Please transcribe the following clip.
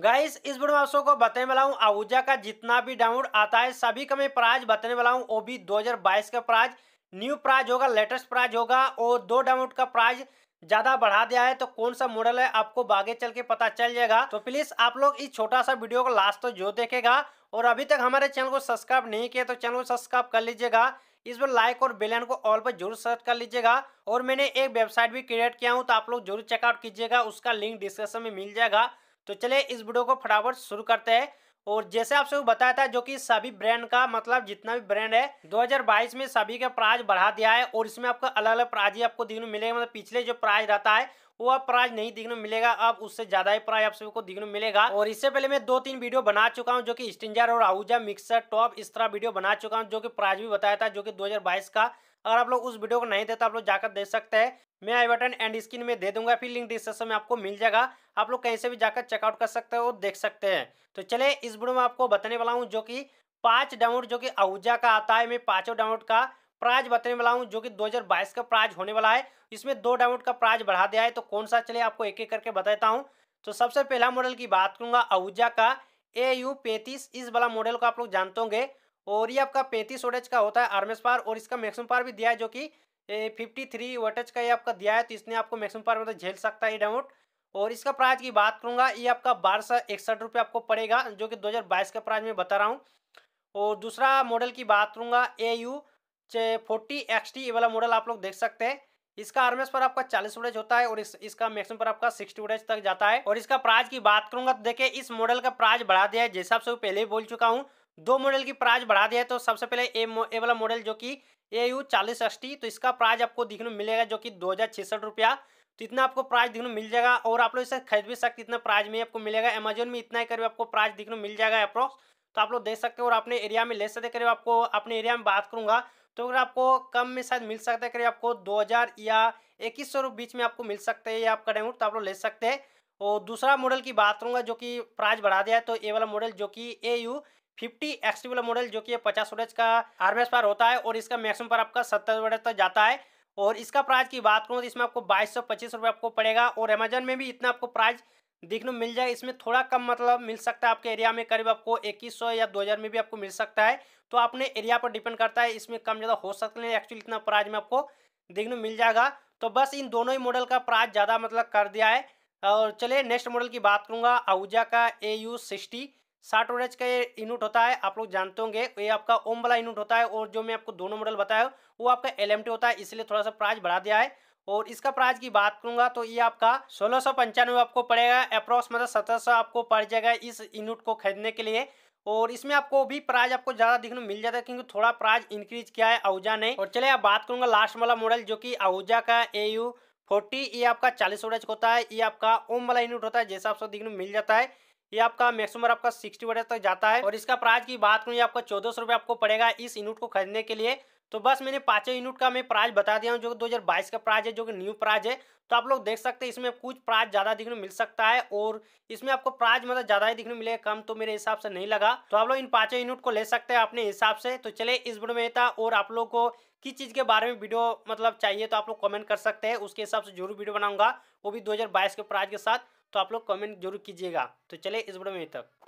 guys इस video में आप सबको बताने वाला हूँ आहूजा का जितना भी डाउनलोड आता है सभी का मैं प्राइज बताने वाला हूँ वो भी 2022 का प्राइज न्यू प्राइज होगा लेटेस्ट प्राइज होगा और दो डाउनलोड का प्राइज ज्यादा बढ़ा दिया है तो कौन सा मॉडल है आपको आगे चल के पता चल जाएगा तो प्लीज आप लोग इस छोटा सा वीडियो को लास्ट तो जो देखेगा और अभी तक हमारे चैनल को सब्सक्राइब नहीं किया तो चैनल को सब्सक्राइब कर लीजिएगा इस बार लाइक और बेलन को ऑल पर जरूर सर्च कर लीजिएगा और मैंने एक वेबसाइट भी क्रिएट किया हूँ तो आप लोग जरूर चेकआउट कीजिएगा उसका लिंक डिस्क्रिप्शन में मिल जाएगा तो चलिए इस वीडियो को फटाफट शुरू करते हैं और जैसे आपसे वो बताया था जो कि सभी ब्रांड का मतलब जितना भी ब्रांड है 2022 में सभी का प्राइज बढ़ा दिया है और इसमें आपका अलग अलग प्राइज ही आपको देखने मिलेगा मतलब पिछले जो प्राइज रहता है वो अब प्राइज नहीं देखने मिलेगा अब उससे ज्यादा ही प्राइज आप सबको देखने मिलेगा और इससे पहले मैं दो तीन वीडियो बना चुका हूँ जो की स्टिंजर और आहूजा मिक्सर टॉप इस तरह वीडियो बना चुका हूँ जो की प्राइज भी बताया था जो की दो का अगर आप लोग उस वीडियो को नहीं देते आप लोग जाकर देख सकते हैं मैं आई बटन एंड स्क्रीन में दे दूंगा फिर लिंक डिस्क्रिप्शन में आपको मिल जाएगा आप लोग कहीं से भी जाकर चेकआउट कर सकते हैं और देख सकते हैं तो चले इस वीडियो में आपको बताने वाला हूँ जो कि पाँच डाउनलोड जो कि आहूजा का आता है मैं पाँचों डाउनलोड का प्राइज बताने वाला हूँ जो कि 2022 का प्राइज होने वाला है इसमें दो डाउनलोड का प्राइज बढ़ा दिया है तो कौन सा चले आपको एक एक करके बताता हूँ तो सबसे पहला मॉडल की बात करूंगा आहूजा का ए यू पैंतीस इस वाला मॉडल को आप लोग जानते होंगे और ये आपका पैंतीस वोटेज का होता है आर्मेस पार और इसका मैक्सिमम पार भी दिया है जो कि फिफ्टी थ्री वोटेज का ये आपका दिया है तो इसने आपको मैक्सिमम पार मतलब झेल सकता है ये डाउट और इसका प्राइज की बात करूँगा ये आपका बारह सौ इकसठ रुपये आपको पड़ेगा जो कि बाईस का प्राइस में बता रहा हूँ और दूसरा मॉडल की बात करूंगा A U forty X T ये वाला मॉडल आप लोग देख सकते हैं इसका आर्मेस पर आपका 40 वोटेज होता है और इस, इसका मैक्सिमम पर आपका 60 वोटेज तक जाता है और इसका प्राइस की बात करूंगा तो देखिए इस मॉडल का प्राइस बढ़ा दिया है जैसा आपसे पहले ही बोल चुका हूँ दो मॉडल की प्राइस बढ़ा दिया है तो सबसे पहले ए ए वाला मॉडल जो कि ए यू चालीस एस तो इसका प्राइस आपको देखने मिलेगा जो कि दो हज़ार छिसठ रुपया तो इतना आपको प्राइस देखने मिल जाएगा और आप लोग इसे खरीद भी सकते इतना प्राइस में आपको मिलेगा अमेजोन में इतना ही करीब आपको प्राइस देखने मिल जाएगा अप्रोक्स तो आप लोग देख सकते हो और अपने एरिया में ले सकते करीब आपको अपने एरिया में बात करूँगा तो अगर आपको कम में शायद मिल सकता है करीब आपको 2000 या इक्कीस सौ बीच में आपको मिल सकते हैं या आप करेंगे तो आप लोग ले सकते हैं और दूसरा मॉडल की बात करूँगा जो कि प्राइस बढ़ा दिया है तो ए वाला मॉडल जो कि ए यू फिफ्टी एक्स वाला मॉडल जो कि पचास वोल्टेज का आरएमएस पार होता है और इसका मैक्सिमम पर आपका सत्तर वोल्टेज तक जाता है और इसका प्राइस की बात करूँ तो इसमें आपको बाईस सौ पच्चीस रुपये आपको पड़ेगा और अमेजन में भी इतना आपको प्राइस देखने मिल जाए इसमें थोड़ा कम मतलब मिल सकता है आपके एरिया में करीब आपको सौ या हज़ार में भी आपको मिल सकता है तो अपने एरिया पर डिपेंड करता है इसमें कम ज़्यादा हो सकते हैं एक्चुअली इतना प्राइज में आपको देखने मिल जाएगा तो बस इन दोनों ही मॉडल का प्राइज ज़्यादा मतलब कर दिया है और चलिए नेक्स्ट मॉडल की बात करूँगा आहूजा का ए यू सिक्सटी साठ ओरेज का ये यूनिट होता है आप लोग जानते होंगे ये आपका ओम वाला यूनिट होता है और जो मैं आपको दोनों मॉडल बताया वो आपका एल होता है इसलिए थोड़ा सा प्राइस बढ़ा दिया है और इसका प्राइस की बात करूंगा तो ये आपका सोलह सौ पंचानवे आपको पड़ेगा अप्रॉक्स मतलब सत्रह सौ आपको पड़ जाएगा इस यूनिट को खरीदने के लिए और इसमें आपको भी प्राइस आपको ज़्यादा देखने मिल जाता है क्योंकि थोड़ा प्राइस इंक्रीज किया है आहूजा ने और चले आप बात करूंगा लास्ट वाला मॉडल जो कि आहूजा का ए यू फोर्टी ये आपका चालीस ओरेज होता है ये आपका ओम वाला यूनिट होता है जैसा आपको देखने मिल जाता है ये आपका मैक्सिमम आपका सिक्सटी वर्ड तक जाता है और इसका प्राइस की बात करूँ आपका चौदह सौ आपको पड़ेगा इस यूनिट को खरीदने के लिए तो बस मैंने पाँचों यूनिट का मैं प्राइस बता दिया हूँ जो 2022 का प्राइस है जो कि न्यू प्राइस है तो आप लोग देख सकते हैं इसमें कुछ प्राइस ज़्यादा दिखने मिल सकता है और इसमें आपको प्राइस मतलब ज़्यादा ही दिखने मिलेगा कम तो मेरे हिसाब से नहीं लगा तो आप लोग इन पाँचों यूनिट को ले सकते हैं अपने हिसाब से तो चले इस वीडियो में था और आप लोग को किस चीज़ के बारे में वीडियो मतलब चाहिए तो आप लोग कॉमेंट कर सकते हैं उसके हिसाब से जरूर वीडियो बनाऊंगा वो भी दो के प्राइज के साथ तो आप लोग कमेंट जरूर कीजिएगा तो चले इस वीडियो में तक